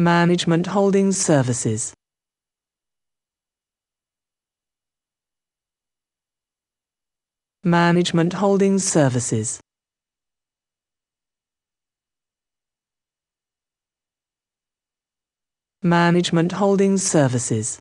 Management Holdings Services. Management Holdings Services. Management Holdings Services.